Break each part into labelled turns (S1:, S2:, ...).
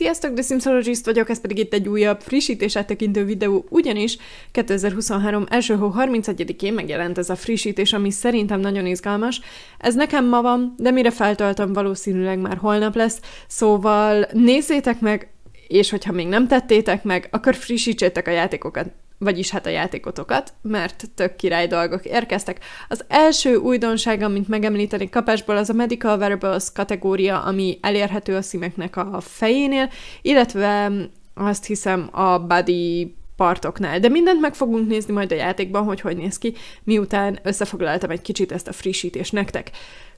S1: Sziasztok, The Simsologist vagyok, ez pedig itt egy újabb frissítés áttekintő videó, ugyanis 2023 első hó 31-én megjelent ez a frissítés, ami szerintem nagyon izgalmas. Ez nekem ma van, de mire feltöltöm, valószínűleg már holnap lesz, szóval nézzétek meg, és hogyha még nem tettétek meg, akkor frissítsétek a játékokat vagyis hát a játékotokat, mert tök király dolgok érkeztek. Az első újdonság, amit megemlíteni kapásból, az a Medical Wearables kategória, ami elérhető a szímeknek a fejénél, illetve azt hiszem a body partoknál. De mindent meg fogunk nézni majd a játékban, hogy hogy néz ki, miután összefoglaltam egy kicsit ezt a frissítést nektek.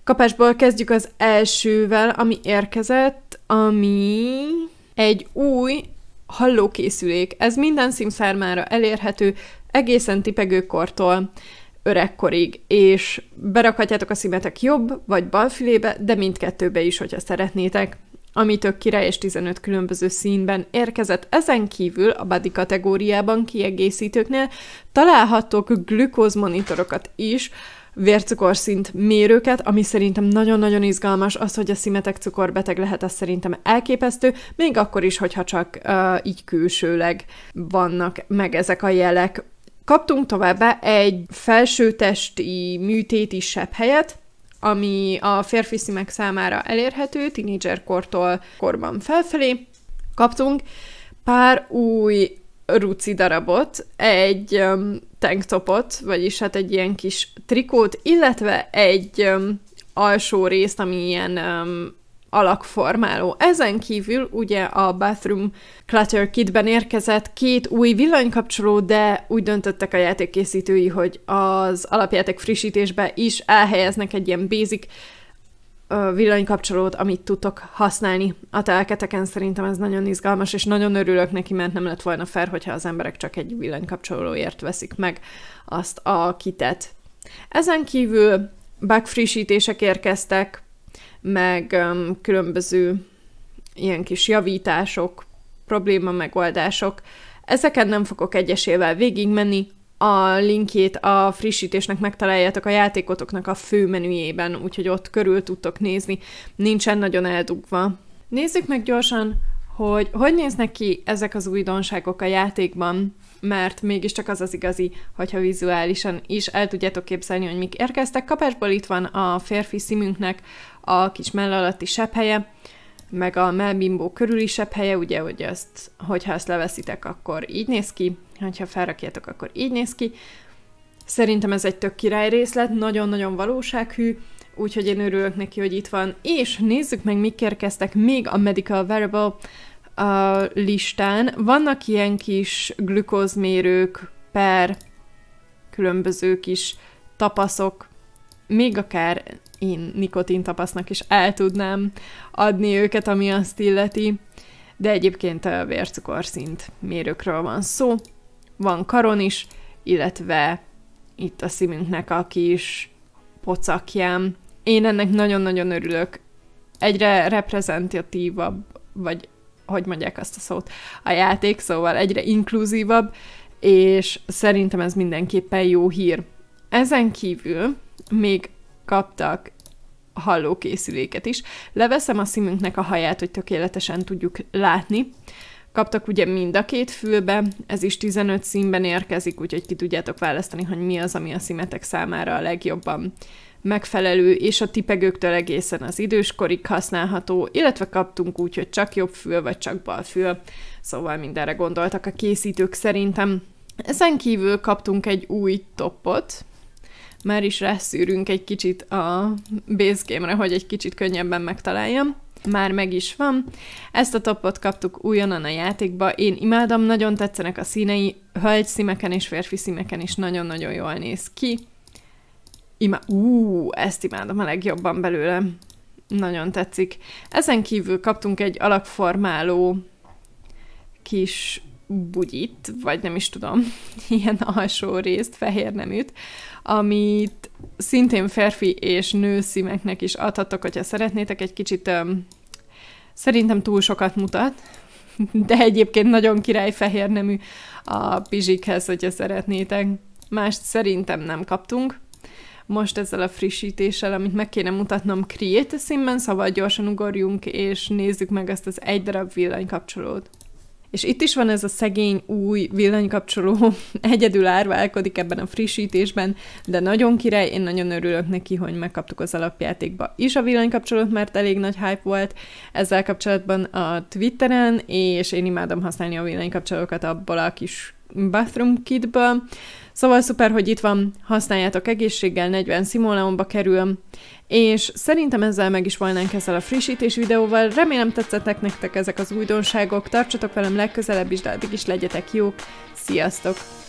S1: Kapásból kezdjük az elsővel, ami érkezett, ami egy új hallókészülék. Ez minden SIM számára elérhető, egészen tipegőkortól öregkorig, és berakhatjátok a szimetek jobb vagy bal fülébe, de mindkettőbe is, hogyha szeretnétek ami tök király és 15 különböző színben érkezett. Ezen kívül a body kategóriában kiegészítőknél találhatók glükózmonitorokat is, vércukorszint mérőket, ami szerintem nagyon-nagyon izgalmas, az, hogy a szimetek cukorbeteg lehet, az szerintem elképesztő, még akkor is, hogyha csak uh, így külsőleg vannak meg ezek a jelek. Kaptunk továbbá egy felsőtesti műtéti sebb helyet, ami a férfi szimek számára elérhető, tinédzserkortól korban felfelé. Kaptunk pár új ruci darabot, egy um, tanktopot, vagyis hát egy ilyen kis trikót, illetve egy um, alsó részt, ami ilyen um, alakformáló. Ezen kívül ugye a Bathroom Clutter Kitben érkezett két új villanykapcsoló, de úgy döntöttek a játékkészítői, hogy az alapjáték frissítésbe is elhelyeznek egy ilyen basic villanykapcsolót, amit tudtok használni a telketeken. Szerintem ez nagyon izgalmas, és nagyon örülök neki, mert nem lett volna fel, hogyha az emberek csak egy villanykapcsolóért veszik meg azt a kitet. Ezen kívül bug frissítések érkeztek, meg um, különböző ilyen kis javítások, probléma megoldások. Ezeken nem fogok egyesével végigmenni, a linkjét a frissítésnek megtaláljátok a játékotoknak a fő menüjében, úgyhogy ott körül tudtok nézni. Nincsen nagyon eldugva. Nézzük meg gyorsan, hogy hogy néznek ki ezek az újdonságok a játékban, mert mégiscsak az az igazi, hogyha vizuálisan is el tudjátok képzelni, hogy mik érkeztek. Kapásból itt van a férfi szimünknek a kis mellalatti sepphelye, meg a melbimbó körülisebb helye, ugye, hogy ezt, hogyha ezt leveszitek, akkor így néz ki, hogyha felrakjátok, akkor így néz ki. Szerintem ez egy tök király részlet, nagyon-nagyon valósághű, úgyhogy én örülök neki, hogy itt van. És nézzük meg, mik érkeztek még a Medical Variable a listán. Vannak ilyen kis glükózmérők per különböző kis tapaszok, még akár én nikotintapasznak is el tudnám adni őket, ami azt illeti, de egyébként a vércukorszint mérőkről van szó. Van karon is, illetve itt a szívünknek a kis pocakján. Én ennek nagyon-nagyon örülök. Egyre reprezentatívabb, vagy hogy mondják azt a szót, a játék, szóval egyre inkluzívabb, és szerintem ez mindenképpen jó hír. Ezen kívül még kaptak hallókészüléket is. Leveszem a szemünknek a haját, hogy tökéletesen tudjuk látni. Kaptak ugye mind a két fülbe, ez is 15 színben érkezik, úgyhogy ki tudjátok választani, hogy mi az, ami a szimetek számára a legjobban megfelelő, és a tipegőktől egészen az időskorig használható, illetve kaptunk úgy, hogy csak jobb fül, vagy csak bal fül, szóval mindenre gondoltak a készítők szerintem. Ezen kívül kaptunk egy új toppot, már is rászűrünk egy kicsit a basecamre, hogy egy kicsit könnyebben megtaláljam. Már meg is van. Ezt a topot kaptuk újonnan a játékba. Én imádom, nagyon tetszenek a színei. Hölgy szímeken és férfi szímeken is nagyon-nagyon jól néz ki. Ima Ú, ezt imádom a legjobban belőle. Nagyon tetszik. Ezen kívül kaptunk egy alakformáló kis bugyit, vagy nem is tudom, ilyen alsó részt, fehér neműt, amit szintén férfi és nő szímeknek is adhatok, hogyha szeretnétek, egy kicsit um, szerintem túl sokat mutat, de egyébként nagyon király fehér nemű a pizsikhez, hogyha szeretnétek. Mást szerintem nem kaptunk. Most ezzel a frissítéssel, amit meg kéne mutatnom Create a színben, szóval gyorsan ugorjunk, és nézzük meg ezt az egy darab villanykapcsolót. És itt is van ez a szegény új villanykapcsoló, egyedül árválkodik ebben a frissítésben, de nagyon király, én nagyon örülök neki, hogy megkaptuk az alapjátékba is a villanykapcsolót, mert elég nagy hype volt ezzel kapcsolatban a Twitteren, és én imádom használni a villanykapcsolókat abból a kis Bathroom Kitből. Szóval szuper, hogy itt van, használjátok egészséggel, 40 Simoleonba kerül, és szerintem ezzel meg is volnánk ezzel a frissítés videóval. Remélem tetszettek nektek ezek az újdonságok, tartsatok velem legközelebb is, de addig is legyetek jók. Sziasztok!